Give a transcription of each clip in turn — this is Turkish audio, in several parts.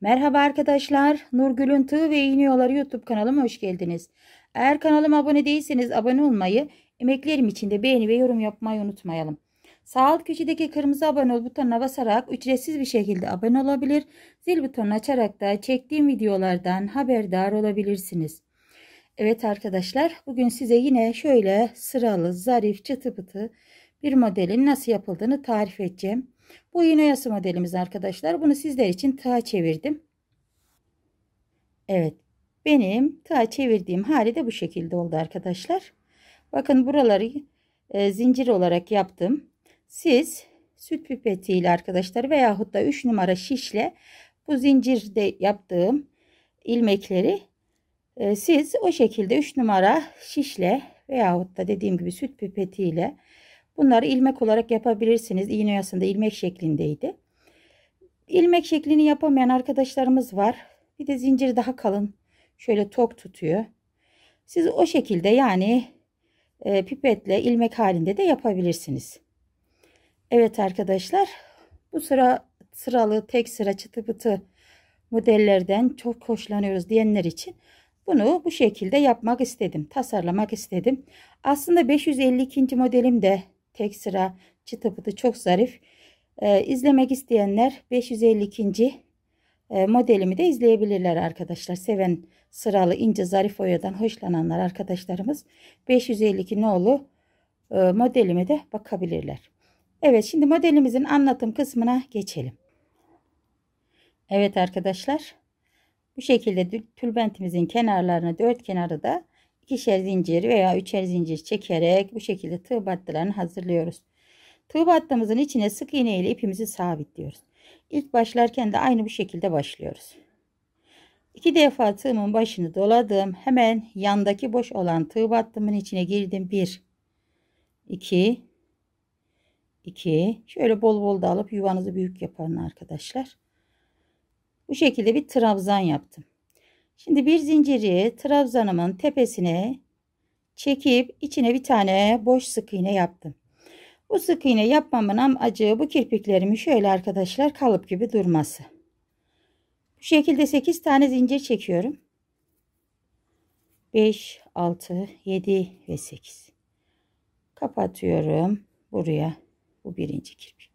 Merhaba arkadaşlar. Nurgül'ün Tığ ve İğniyorları YouTube kanalıma hoş geldiniz. Eğer kanalıma abone değilseniz abone olmayı, emeklerim için de beğeni ve yorum yapmayı unutmayalım. Sağ alt köşedeki kırmızı abone ol butonuna basarak ücretsiz bir şekilde abone olabilir. Zil butonunu açarak da çektiğim videolardan haberdar olabilirsiniz. Evet arkadaşlar bugün size yine şöyle sıralı, zarif, çıtı pıtı bir modelin nasıl yapıldığını tarif edeceğim. Bu iğneyası modelimiz arkadaşlar. Bunu sizler için tığa çevirdim. Evet. Benim tığa çevirdiğim hali de bu şekilde oldu arkadaşlar. Bakın buraları e, zincir olarak yaptım. Siz süt pipetiyle arkadaşlar veyahut da 3 numara şişle bu zincirde yaptığım ilmekleri e, siz o şekilde 3 numara şişle veyahut da dediğim gibi süt pipetiyle Bunları ilmek olarak yapabilirsiniz. İğne oyasında ilmek şeklindeydi. İlmek şeklini yapamayan arkadaşlarımız var. Bir de zincir daha kalın. Şöyle tok tutuyor. Siz o şekilde yani e, pipetle ilmek halinde de yapabilirsiniz. Evet arkadaşlar bu sıra sıralı tek sıra çıtı pıtı modellerden çok hoşlanıyoruz diyenler için bunu bu şekilde yapmak istedim. Tasarlamak istedim. Aslında 552. modelim de tek sıra çıtı pıtı çok zarif. Ee, izlemek isteyenler 552. E, modelimi de izleyebilirler arkadaşlar. Seven sıralı ince zarif oyadan hoşlananlar arkadaşlarımız 552 nolu e, modelime de bakabilirler. Evet şimdi modelimizin anlatım kısmına geçelim. Evet arkadaşlar bu şekilde tülbentimizin kenarlarını dört kenarı da ikişer zincir veya üçer zincir çekerek bu şekilde tığ battılarını hazırlıyoruz. Tığ battığımızın içine sık iğne ile ipimizi sabitliyoruz. İlk başlarken de aynı bu şekilde başlıyoruz. İki defa tığımın başını doladım. Hemen yandaki boş olan tığ battımın içine girdim. 1 2 2 şöyle bol bol da alıp yuvanızı büyük yapın arkadaşlar. Bu şekilde bir trabzan yaptım. Şimdi bir zinciri trabzanımın tepesine çekip içine bir tane boş sık iğne yaptım. Bu sık iğne yapmamın amacı bu kirpiklerimi şöyle arkadaşlar kalıp gibi durması. Bu şekilde 8 tane zincir çekiyorum. 5, 6, 7 ve 8. Kapatıyorum buraya. Bu birinci kirpik.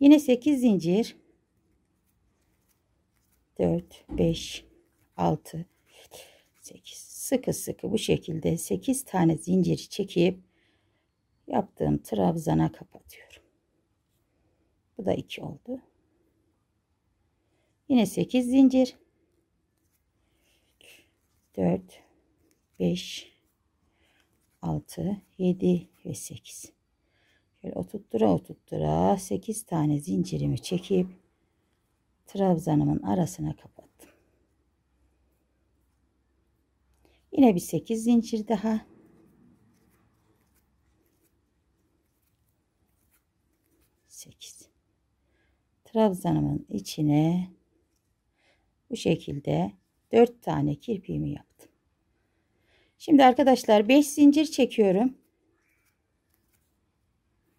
Yine 8 zincir. 4, 5, 6 8 sıkı sıkı bu şekilde 8 tane zinciri çekip yaptığım trabzana kapatıyorum. Bu da 2 oldu. Yine 8 zincir 4 5 6 7 ve 8 Şöyle oturttura oturttura 8 tane zincirimi çekip trabzanımın arasına kapatıyorum. Yine bir 8 zincir daha. Sekiz. Trabzanımın içine bu şekilde dört tane kirpiğimi yaptım. Şimdi arkadaşlar beş zincir çekiyorum.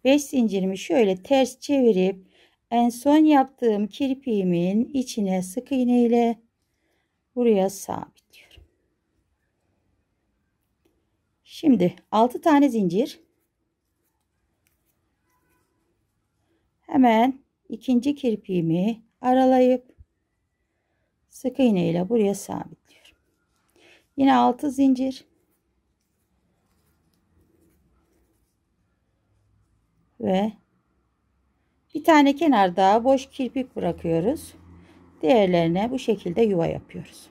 5 zincirimi şöyle ters çevirip en son yaptığım kirpiğimin içine sık iğne ile buraya sağ Şimdi 6 tane zincir. Hemen ikinci kirpiğimi aralayıp sık iğne ile buraya sabitliyorum. Yine 6 zincir. Ve bir tane kenarda boş kirpik bırakıyoruz. Diğerlerine bu şekilde yuva yapıyoruz.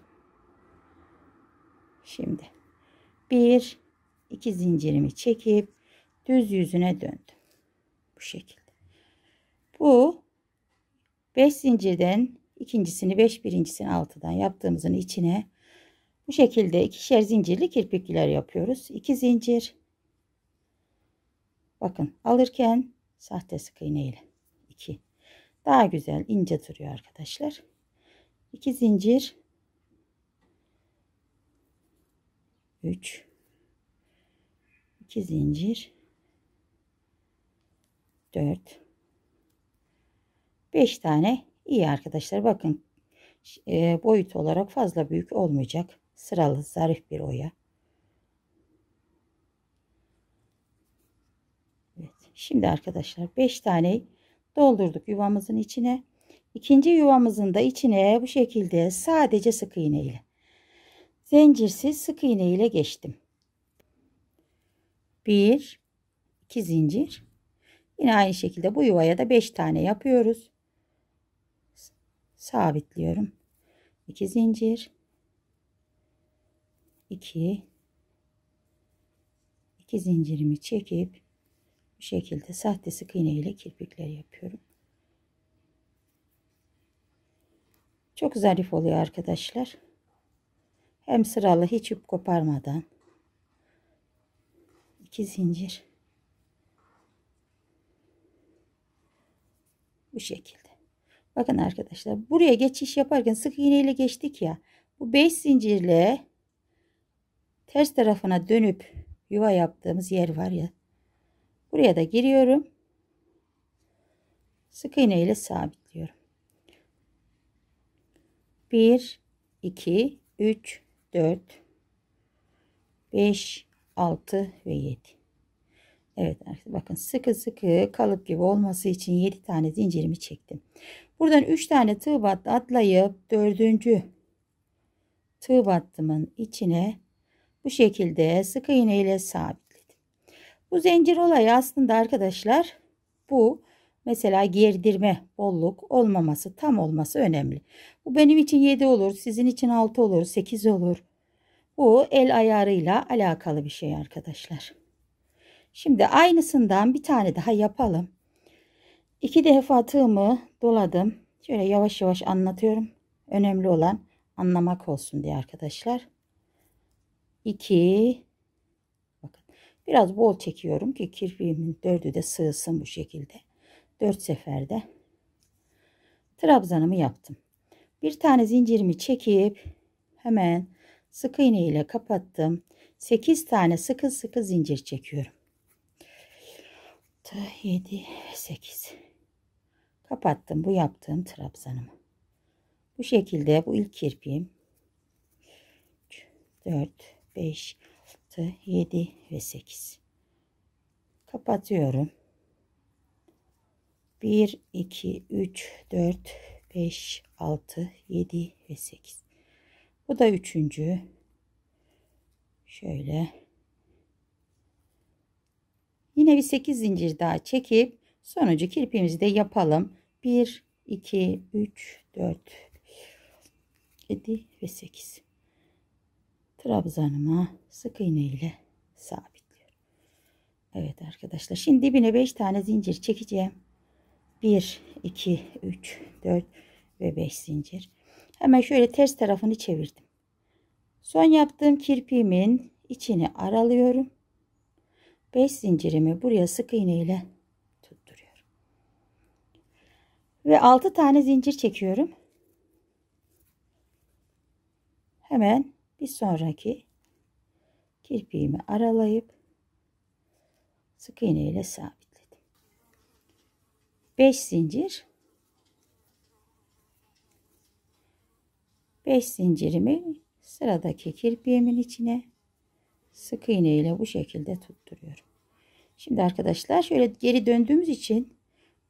Şimdi 1 iki zincirimi çekip düz yüzüne döndüm. Bu şekilde. Bu 5 zincirden ikincisini 5 birincisini 6'dan yaptığımızın içine bu şekilde ikişer zincirli kirpikler yapıyoruz. İki zincir. Bakın alırken sahte sık iğne ile 2. Daha güzel ince duruyor arkadaşlar. 2 zincir 3 2 zincir 4 5 tane iyi arkadaşlar bakın e, boyut olarak fazla büyük olmayacak sıralı zarif bir oya evet, şimdi arkadaşlar 5 tane doldurduk yuvamızın içine ikinci yuvamızın da içine bu şekilde sadece sık iğne ile zincirsiz sık iğne ile geçtim 1 2 zincir yine aynı şekilde bu yuvaya da 5 tane yapıyoruz sabitliyorum 2 zincir 2 2 zincirimi çekip bu şekilde sahte sık iğne ile kirpikleri yapıyorum çok zarif oluyor arkadaşlar hem sıralı hiç ip koparmadan iki zincir bu şekilde bakın arkadaşlar buraya geçiş yaparken sık iğneyle geçtik ya bu 5 zincirle ters tarafına dönüp yuva yaptığımız yer var ya buraya da giriyorum sık iğne ile sabitliyorum 1 2 3 4 5 6 ve 7. Evet arkadaşlar bakın sıkı sıkı kalıp gibi olması için 7 tane zincirimi çektim. Buradan 3 tane tığ battı atlayıp 4. tığ battımın içine bu şekilde sıkı iğne ile sabitledim. Bu zincir olayı aslında arkadaşlar bu mesela gerdirme, bolluk olmaması, tam olması önemli. Bu benim için 7 olur, sizin için 6 olur, 8 olur. Bu el ayarıyla alakalı bir şey arkadaşlar. Şimdi aynısından bir tane daha yapalım. İki defa tığımı doladım. Şöyle yavaş yavaş anlatıyorum. Önemli olan anlamak olsun diye arkadaşlar. İki, Bakın biraz bol çekiyorum ki kirpiğimin dördü de sığsın bu şekilde. Dört seferde trabzanımı yaptım. Bir tane zincirimi çekip hemen sık iğne ile kapattım. 8 tane sıkı sıkı zincir çekiyorum. 7 8 kapattım bu yaptığım trabzanımı. Bu şekilde bu ilk kirpiğim 4 5 6 7 ve 8 kapatıyorum. 1 2 3 4 5 6 7 ve 8 bu da üçüncü. Şöyle. Yine bir 8 zincir daha çekip sonuncu kirpimizi de yapalım. 1, 2, 3, 4, 7 ve 8. Trabzanıma sık iğne ile sabitliyorum. Evet arkadaşlar şimdi dibine 5 tane zincir çekeceğim. 1, 2, 3, 4 ve 5 zincir. Hemen şöyle ters tarafını çevirdim. Son yaptığım kirpiğimin içini aralıyorum. 5 zincirimi buraya sık iğne ile tutturuyorum. Ve 6 tane zincir çekiyorum. Hemen bir sonraki kirpiğimi aralayıp sık iğne ile sabitledim. 5 zincir 5 zincirimi sıradaki kirpiğimin içine sık iğne ile bu şekilde tutturuyorum. Şimdi arkadaşlar şöyle geri döndüğümüz için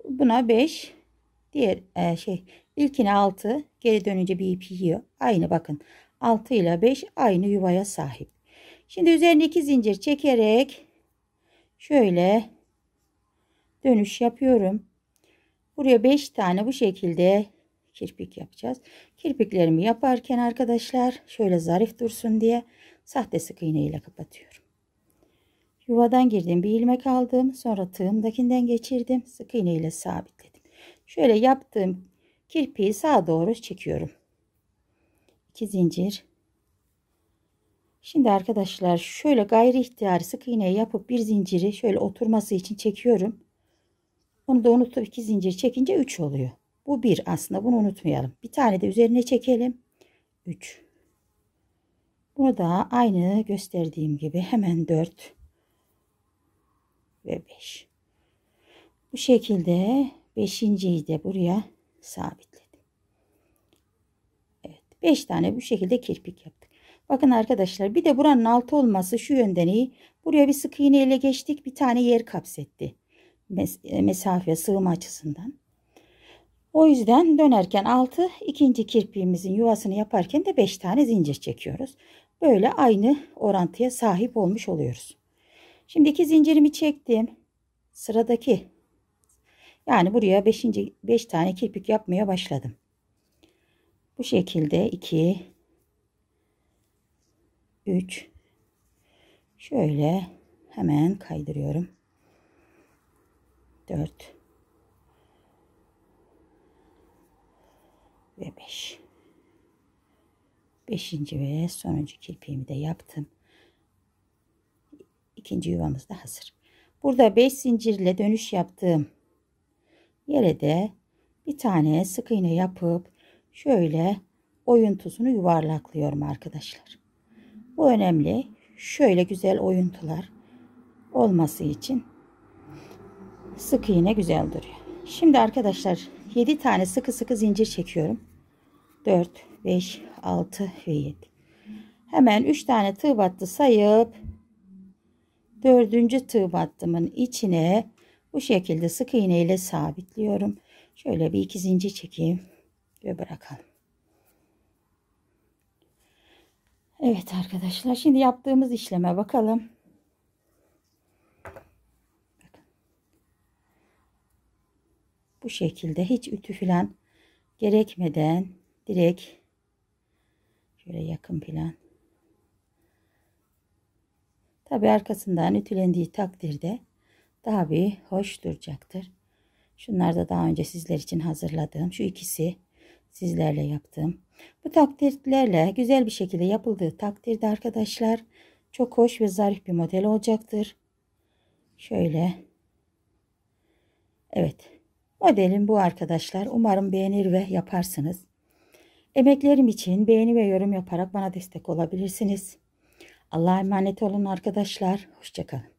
buna 5 diğer e, şey ilkine 6 geri dönünce bir ip yiyor. Aynı bakın 6 ile 5 aynı yuvaya sahip. Şimdi üzerine 2 zincir çekerek şöyle dönüş yapıyorum. Buraya 5 tane bu şekilde kirpik yapacağız. Kirpiklerimi yaparken arkadaşlar şöyle zarif dursun diye sahte sık iğne ile kapatıyorum. Yuvadan girdim bir ilmek aldım. Sonra tığımdakinden geçirdim. Sık iğne ile sabitledim. Şöyle yaptığım kirpiği sağa doğru çekiyorum. 2 zincir. Şimdi arkadaşlar şöyle gayri ihtiyar sık iğne yapıp bir zinciri şöyle oturması için çekiyorum. Onu da unutup iki zincir çekince 3 oluyor. Bu bir aslında bunu unutmayalım. Bir tane de üzerine çekelim. 3. Bunu da aynı gösterdiğim gibi hemen 4 ve 5. Bu şekilde 5.yi de buraya sabitledim. Evet 5 tane bu şekilde kirpik yaptık. Bakın arkadaşlar bir de buranın altı olması şu yönden iyi. Buraya bir sık iğne ile geçtik bir tane yer kapsetti. Mes e, mesafe sığma açısından. O yüzden dönerken 6, ikinci kirpiğimizin yuvasını yaparken de 5 tane zincir çekiyoruz. Böyle aynı orantıya sahip olmuş oluyoruz. Şimdi iki zincirimi çektim. Sıradaki yani buraya 5. 5 tane kirpik yapmaya başladım. Bu şekilde 2 3 şöyle hemen kaydırıyorum. 4 ve 5. 5. ve sonuncu kirpiğimi de yaptım. İkinci yuvamız da hazır. Burada 5 zincirle dönüş yaptığım yere de bir tane sık iğne yapıp şöyle oyuntusunu yuvarlaklıyorum arkadaşlar. Bu önemli. Şöyle güzel oyuntular olması için sık iğne güzel duruyor. Şimdi arkadaşlar 7 tane sıkı sıkı zincir çekiyorum. 4, 5, 6 ve 7. Hemen 3 tane tığ battı sayıp 4. tığ battımın içine bu şekilde sık iğne ile sabitliyorum. Şöyle bir iki zincir çekeyim ve bırakalım. Evet arkadaşlar şimdi yaptığımız işleme bakalım. Bu şekilde hiç ütü falan gerekmeden direkt şöyle yakın plan. Tabi arkasından ütülendiği takdirde daha bir hoş duracaktır. Şunlar da daha önce sizler için hazırladığım şu ikisi sizlerle yaptım. Bu takdirlerle güzel bir şekilde yapıldığı takdirde arkadaşlar çok hoş ve zarif bir model olacaktır. Şöyle. Evet. modelin bu arkadaşlar. Umarım beğenir ve yaparsınız. Emeklerim için beğeni ve yorum yaparak bana destek olabilirsiniz. Allah'a emanet olun arkadaşlar. Hoşçakalın.